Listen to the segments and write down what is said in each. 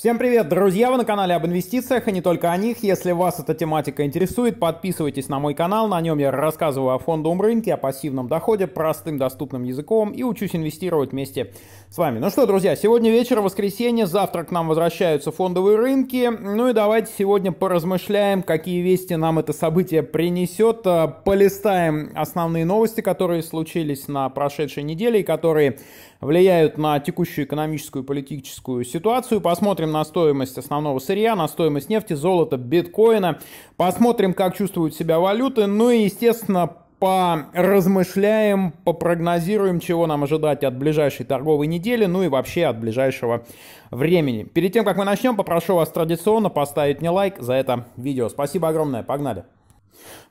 Всем привет, друзья! Вы на канале об инвестициях и не только о них. Если вас эта тематика интересует, подписывайтесь на мой канал. На нем я рассказываю о фондовом рынке, о пассивном доходе, простым доступным языком и учусь инвестировать вместе с вами. Ну что, друзья, сегодня вечер, воскресенье, завтра к нам возвращаются фондовые рынки. Ну и давайте сегодня поразмышляем, какие вести нам это событие принесет. Э, полистаем основные новости, которые случились на прошедшей неделе и которые влияют на текущую экономическую и политическую ситуацию. Посмотрим, Посмотрим на стоимость основного сырья, на стоимость нефти, золота, биткоина. Посмотрим, как чувствуют себя валюты. Ну и, естественно, поразмышляем, попрогнозируем, чего нам ожидать от ближайшей торговой недели, ну и вообще от ближайшего времени. Перед тем, как мы начнем, попрошу вас традиционно поставить мне лайк за это видео. Спасибо огромное, погнали!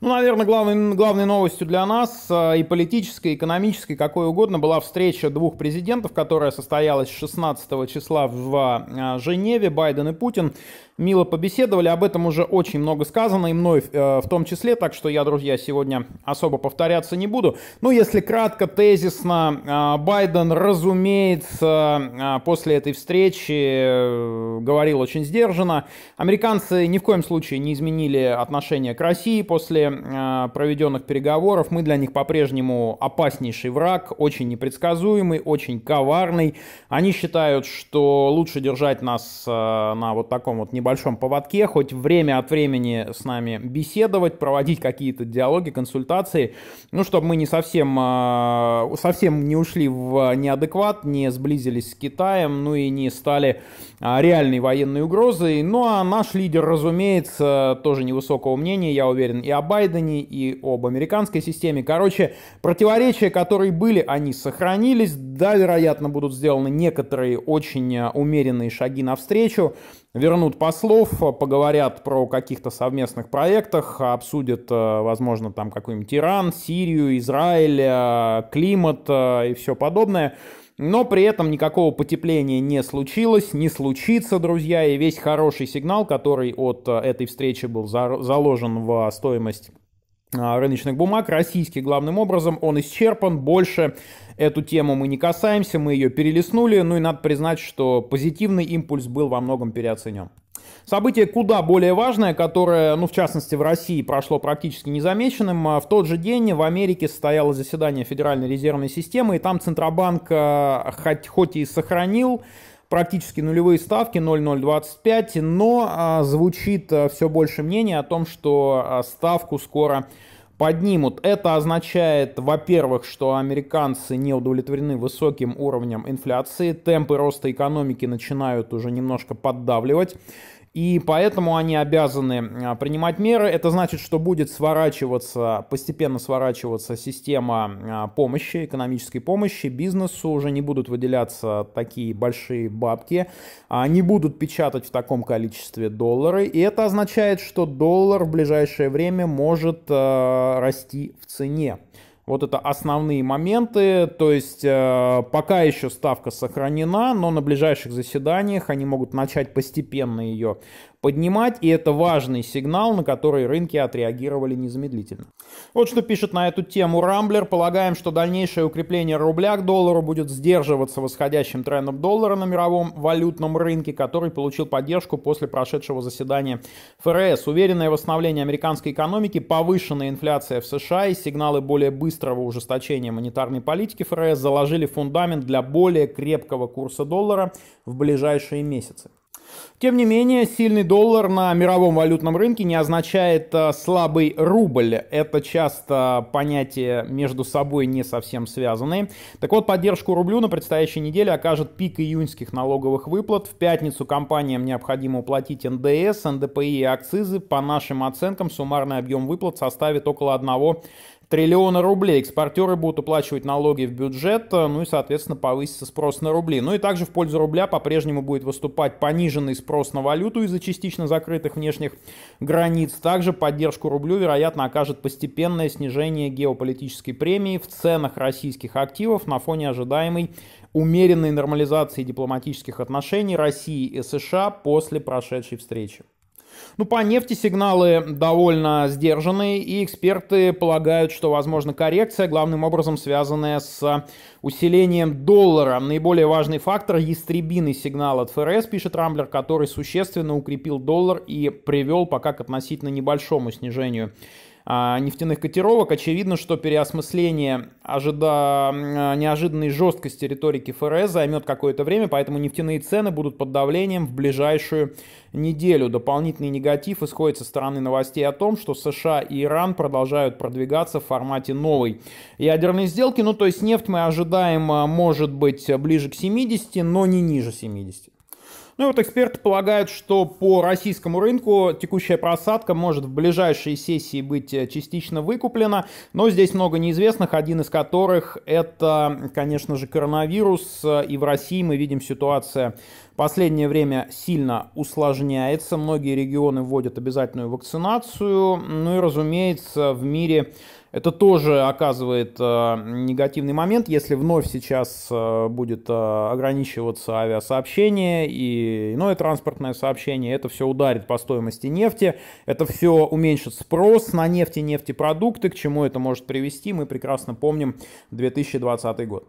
Ну, наверное, главной, главной новостью для нас а, и политической, и экономической, какой угодно, была встреча двух президентов, которая состоялась 16 числа в а, а, Женеве. Байден и Путин мило побеседовали. Об этом уже очень много сказано, и мной э, в том числе. Так что я, друзья, сегодня особо повторяться не буду. Ну, если кратко, тезисно, Байден, разумеется, после этой встречи э, говорил очень сдержанно. Американцы ни в коем случае не изменили отношение к России после а, проведенных переговоров мы для них по-прежнему опаснейший враг, очень непредсказуемый, очень коварный. Они считают, что лучше держать нас а, на вот таком вот небольшом поводке, хоть время от времени с нами беседовать, проводить какие-то диалоги, консультации, ну, чтобы мы не совсем, а, совсем не ушли в неадекват, не сблизились с Китаем, ну и не стали реальной военной угрозой. Ну а наш лидер, разумеется, тоже невысокого мнения, я уверен, и о Байдене, и об американской системе. Короче, противоречия, которые были, они сохранились. Да, вероятно, будут сделаны некоторые очень э, умеренные шаги навстречу. Вернут послов, поговорят про каких-то совместных проектах, обсудят, э, возможно, там какой-нибудь Иран, Сирию, Израиль, э, климат и все подобное. Но при этом никакого потепления не случилось, не случится, друзья, и весь хороший сигнал, который от э, этой встречи был заложен в стоимость а, рыночных бумаг, российский главным образом, он исчерпан, больше эту тему мы не касаемся, мы ее перелистнули, ну и надо признать, что позитивный импульс был во многом переоценен. Событие куда более важное, которое, ну, в частности, в России прошло практически незамеченным. А в тот же день в Америке состоялось заседание Федеральной резервной системы, и там Центробанк, а, хоть, хоть и сохранил практически нулевые ставки 0,025, но а, звучит все больше мнение о том, что ставку скоро поднимут. Это означает, во-первых, что американцы не удовлетворены высоким уровнем инфляции, темпы роста экономики начинают уже немножко поддавливать и поэтому они обязаны а, принимать меры. Это значит, что будет сворачиваться, постепенно сворачиваться система а, помощи, экономической помощи бизнесу, уже не будут выделяться такие большие бабки, а, не будут печатать в таком количестве доллары, и это означает, что доллар в ближайшее время может расти в цене. Вот это основные моменты. То есть э, пока еще ставка сохранена, но на ближайших заседаниях они могут начать постепенно ее поднимать, и это важный сигнал, на который рынки отреагировали незамедлительно. Вот что пишет на эту тему Рамблер. Полагаем, что дальнейшее укрепление рубля к доллару будет сдерживаться восходящим трендом доллара на мировом валютном рынке, который получил поддержку после прошедшего заседания ФРС. Уверенное восстановление американской экономики, повышенная инфляция в США и сигналы более быстрого ужесточения монетарной политики ФРС заложили фундамент для более крепкого курса доллара в ближайшие месяцы. Тем не менее, сильный доллар на мировом валютном рынке не означает э, слабый рубль. Это часто понятия между собой не совсем связаны. Так вот, поддержку рублю на предстоящей неделе окажет пик июньских налоговых выплат. В пятницу компаниям необходимо уплатить НДС, НДПИ и акцизы. По нашим оценкам, суммарный объем выплат составит около 1 триллиона рублей. Экспортеры будут уплачивать налоги в бюджет, э, ну и, соответственно, повысится спрос на рубли. Ну и также в пользу рубля по-прежнему будет выступать пониженный спрос на валюту из-за частично закрытых внешних границ. Также поддержку рублю, вероятно, окажет постепенное снижение геополитической премии в ценах российских активов на фоне ожидаемой умеренной нормализации дипломатических отношений России и США после прошедшей встречи. Ну, по нефти сигналы довольно сдержанные, и эксперты полагают, что, возможно, коррекция, главным образом связанная с усилением доллара. Наиболее важный фактор – ястребиный сигнал от ФРС, пишет Рамблер, который существенно укрепил доллар и привел пока к относительно небольшому снижению а, нефтяных котировок, очевидно, что переосмысление ожида... неожиданной жесткости риторики ФРС займет какое-то время, поэтому нефтяные цены будут под давлением в ближайшую неделю. Дополнительный негатив исходит со стороны новостей о том, что США и Иран продолжают продвигаться в формате новой ядерной сделки. Ну, то есть нефть мы ожидаем, а, может быть, ближе к 70, но не ниже 70. Ну и вот эксперты полагают, что по российскому рынку текущая просадка может в ближайшие сессии быть э, частично выкуплена, но здесь много неизвестных, один из которых это, конечно же, коронавирус, и в России мы видим ситуация последнее время сильно усложняется, многие регионы вводят обязательную вакцинацию, ну и, разумеется, в мире это тоже оказывает э, негативный момент, если вновь сейчас э, будет э, ограничиваться авиасообщение и иное транспортное сообщение, это все ударит по стоимости нефти, это все уменьшит спрос на нефть и нефтепродукты, к чему это может привести, мы прекрасно помним 2020 год.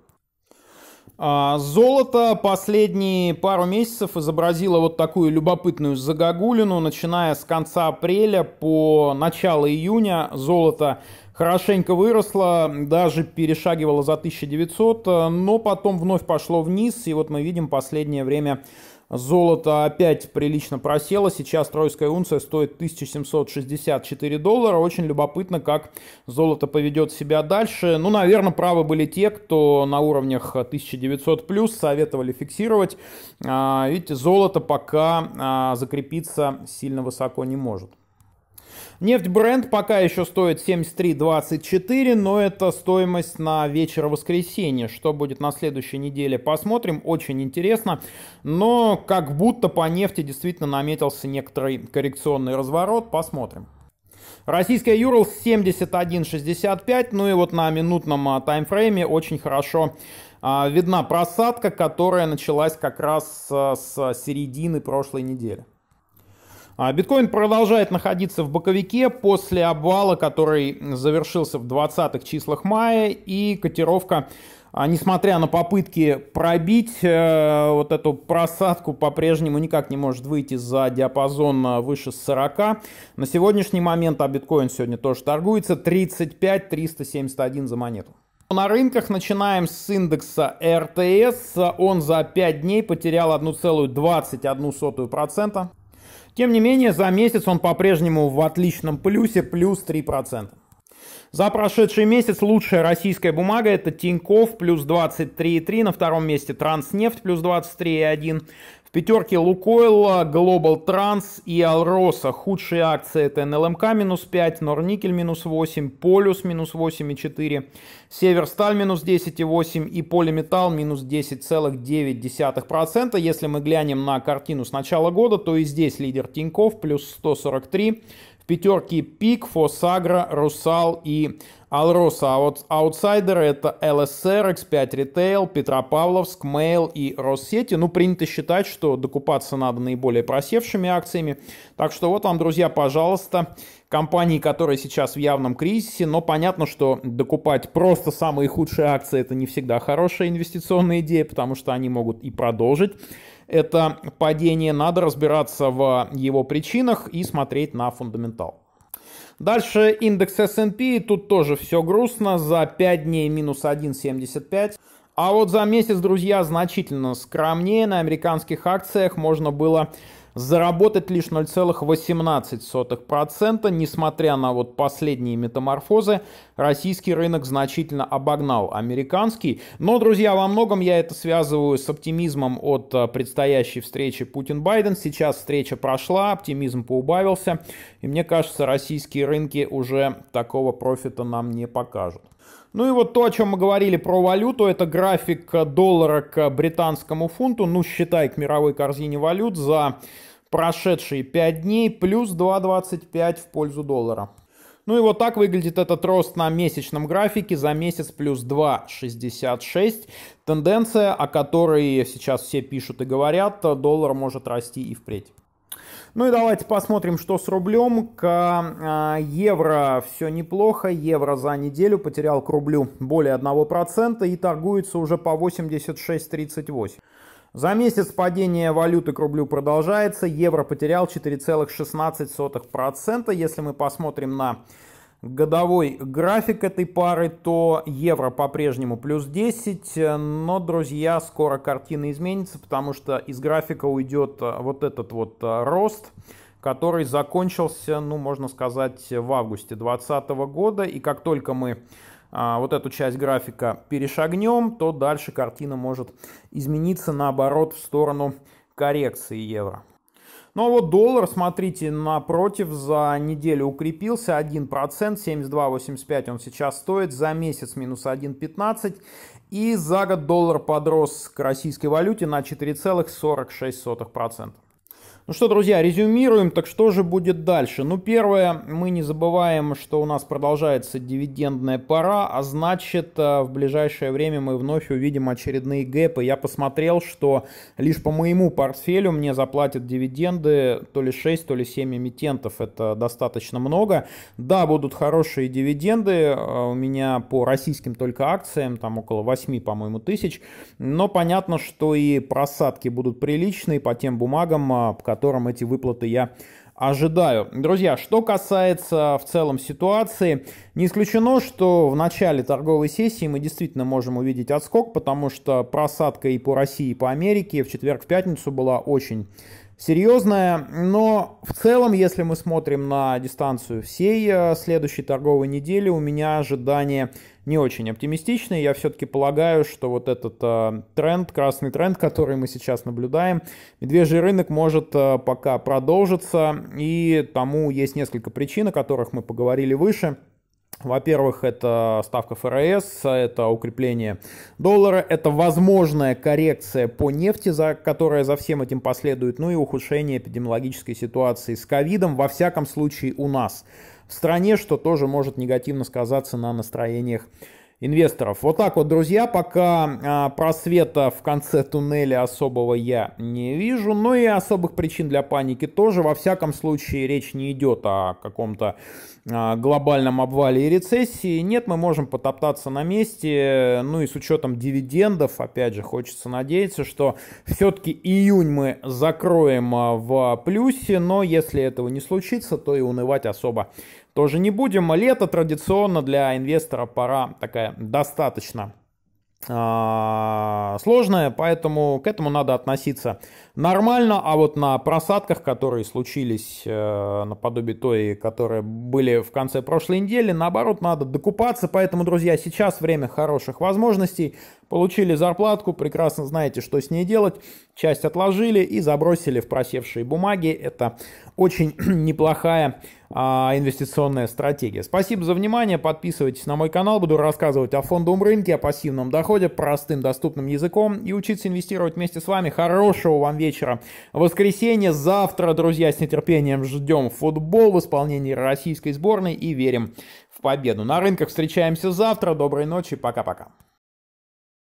А, золото последние пару месяцев изобразило вот такую любопытную загогулину. Начиная с конца апреля по начало июня золото хорошенько выросла, даже перешагивала за 1900, э, но потом вновь пошло вниз, и вот мы видим последнее время Золото опять прилично просело. Сейчас тройская унция стоит 1764 доллара. Очень любопытно, как золото поведет себя дальше. Ну, наверное, правы были те, кто на уровнях 1900 плюс советовали фиксировать. А, Видите, золото пока а, закрепиться сильно высоко не может. Нефть бренд пока еще стоит 73.24, но это стоимость на вечер воскресенья. Что будет на следующей неделе, посмотрим. Очень интересно. Но как будто по нефти действительно наметился некоторый коррекционный разворот. Посмотрим. Российская Юрл 71.65, ну и вот на минутном а, таймфрейме очень хорошо а, видна просадка, которая началась как раз а, с середины прошлой недели. А, биткоин продолжает находиться в боковике после обвала, который завершился в 20-х числах мая, и котировка а, несмотря на попытки пробить э, вот эту просадку, по-прежнему никак не может выйти за диапазон э, выше 40. На сегодняшний момент, а биткоин сегодня тоже торгуется, 35 371 за монету. На рынках начинаем с индекса РТС. Он за 5 дней потерял 1,21%. Тем не менее, за месяц он по-прежнему в отличном плюсе, плюс 3%. За прошедший месяц лучшая российская бумага это Тиньков плюс 23,3, на втором месте Транснефть плюс 23,1, в пятерке Лукойла, Global Транс и Алроса. Худшие акции это НЛМК минус 5, Норникель минус 8, Полюс минус 8,4, Северсталь минус 10,8 и Полиметалл минус 10,9%. Если мы глянем на картину с начала года, то и здесь лидер Тиньков плюс 143, в пятерке Пик, Фосагра, Русал и Алроса, а вот аутсайдеры это ЛСР, X5 Retail, Петропавловск, Mail и Россети. Ну, принято считать, что докупаться надо наиболее просевшими акциями. Так что вот вам, друзья, пожалуйста, компании, которые сейчас в явном кризисе, но понятно, что докупать просто самые худшие акции это не всегда хорошая инвестиционная идея, потому что они могут и продолжить это падение. Надо разбираться в его причинах и смотреть на фундаментал. Дальше индекс S&P, тут тоже все грустно, за 5 дней минус 1,75. А вот за месяц, друзья, значительно скромнее. На американских акциях можно было заработать лишь 0,18%. Несмотря на вот последние метаморфозы, российский рынок значительно обогнал американский. Но, друзья, во многом я это связываю с оптимизмом от э, предстоящей встречи Путин-Байден. Сейчас встреча прошла, оптимизм поубавился. И мне кажется, российские рынки уже такого профита нам не покажут. Ну и вот то, о чем мы говорили про валюту, это график э, доллара к британскому фунту, ну считай к мировой корзине валют за прошедшие 5 дней, плюс 2,25 в пользу доллара. Ну и вот так выглядит этот рост на месячном графике за месяц плюс 2,66. Тенденция, о которой сейчас все пишут и говорят, э, доллар может расти и впредь. Ну и давайте посмотрим, что с рублем. К а, евро все неплохо. Евро за неделю потерял к рублю более 1% и торгуется уже по 86.38. За месяц падение валюты к рублю продолжается. Евро потерял 4,16%. Если мы посмотрим на годовой график этой пары, то евро по-прежнему плюс 10. Э, но, друзья, скоро картина изменится, потому что из графика уйдет э, вот этот вот э, рост который закончился, ну, можно сказать, в августе 2020 года. И как только мы а, вот эту часть графика перешагнем, то дальше картина может измениться наоборот в сторону коррекции евро. Ну а вот доллар, смотрите, напротив, за неделю укрепился 1%, 72,85 он сейчас стоит, за месяц минус 1,15. И за год доллар подрос к российской валюте на 4,46%. Ну что, друзья, резюмируем, так что же будет дальше? Ну, первое, мы не забываем, что у нас продолжается дивидендная пора, а значит, э, в ближайшее время мы вновь увидим очередные гэпы. Я посмотрел, что лишь по моему портфелю мне заплатят дивиденды то ли 6, то ли 7 эмитентов. Это достаточно много. Да, будут хорошие дивиденды. Э, у меня по российским только акциям, там около 8, по-моему, тысяч. Но понятно, что и просадки будут приличные по тем бумагам, которые э, котором эти выплаты я ожидаю. Друзья, что касается в целом ситуации, не исключено, что в начале торговой сессии мы действительно можем увидеть отскок, потому что просадка и по России, и по Америке в четверг, в пятницу была очень серьезная, но в целом, если мы смотрим на дистанцию всей э, следующей торговой недели, у меня ожидания не очень оптимистичный. Я все-таки полагаю, что вот этот э, тренд, красный тренд, который мы сейчас наблюдаем, медвежий рынок может э, пока продолжиться, и тому есть несколько причин, о которых мы поговорили выше. Во-первых, это ставка ФРС, это укрепление доллара, это возможная коррекция по нефти, за, которая за всем этим последует, ну и ухудшение эпидемиологической ситуации с ковидом, во всяком случае у нас в стране, что тоже может негативно сказаться на настроениях инвесторов. Вот так вот, друзья, пока а, просвета в конце туннеля особого я не вижу, но ну и особых причин для паники тоже. Во всяком случае, речь не идет о каком-то а, глобальном обвале и рецессии. Нет, мы можем потоптаться на месте, ну и с учетом дивидендов, опять же, хочется надеяться, что все-таки июнь мы закроем а, в плюсе, но если этого не случится, то и унывать особо тоже не будем. Лето традиционно для инвестора пора такая достаточно а, сложная, поэтому к этому надо относиться нормально, а вот на просадках, которые случились э, наподобие той, которые были в конце прошлой недели, наоборот, надо докупаться, поэтому, друзья, сейчас время хороших возможностей, Получили зарплатку, прекрасно знаете, что с ней делать. Часть отложили и забросили в просевшие бумаги. Это очень неплохая а, инвестиционная стратегия. Спасибо за внимание. Подписывайтесь на мой канал. Буду рассказывать о фондовом рынке, о пассивном доходе простым доступным языком и учиться инвестировать вместе с вами. Хорошего вам вечера. Воскресенье. Завтра, друзья, с нетерпением ждем футбол в исполнении российской сборной и верим в победу. На рынках встречаемся завтра. Доброй ночи. Пока-пока.